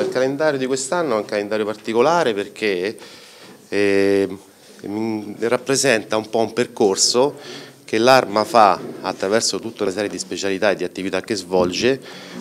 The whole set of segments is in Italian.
Il calendario di quest'anno è un calendario particolare perché eh, rappresenta un po' un percorso che l'Arma fa attraverso tutta una serie di specialità e di attività che svolge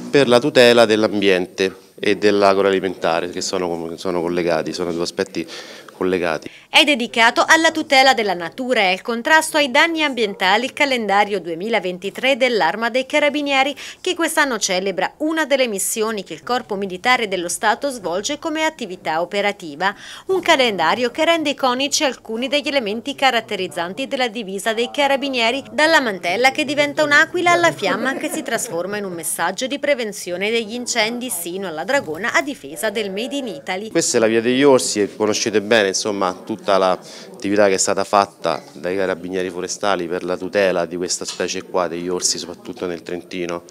per la tutela dell'ambiente e dell'agroalimentare che sono, sono collegati, sono due aspetti collegati. È dedicato alla tutela della natura e al contrasto ai danni ambientali il calendario 2023 dell'Arma dei Carabinieri che quest'anno celebra una delle missioni che il Corpo Militare dello Stato svolge come attività operativa. Un calendario che rende iconici alcuni degli elementi caratterizzanti della divisa dei Carabinieri, dalla mantella che diventa un'aquila alla fiamma che si trasforma in un messaggio di prevenzione degli incendi sino alla Dragona a difesa del Made in Italy. Questa è la via degli Orsi e conoscete bene insomma, tutta l'attività che è stata fatta dai carabinieri forestali per la tutela di questa specie qua degli orsi soprattutto nel Trentino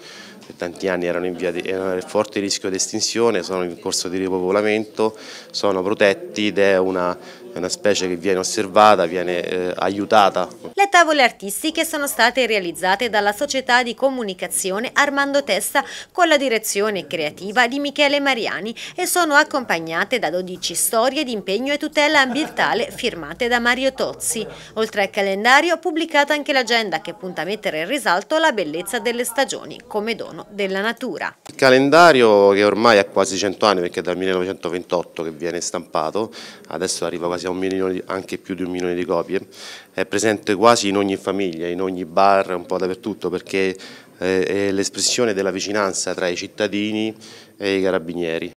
per tanti anni erano in, di, erano in forte rischio di estinzione, sono in corso di ripopolamento, sono protetti ed è una, una specie che viene osservata, viene eh, aiutata le tavole artistiche sono state realizzate dalla società di comunicazione Armando Testa con la direzione creativa di Michele Mariani e sono accompagnate da 12 storie di impegno e tutela ambientale firmate da Mario Tozzi. Oltre al calendario pubblicata anche l'agenda che punta a mettere in risalto la bellezza delle stagioni come dono della natura. Il calendario che ormai ha quasi 100 anni perché è dal 1928 che viene stampato, adesso arriva quasi a un milione, anche più di un milione di copie, è presente quasi in ogni famiglia, in ogni bar, un po' dappertutto, perché eh, è l'espressione della vicinanza tra i cittadini e i carabinieri.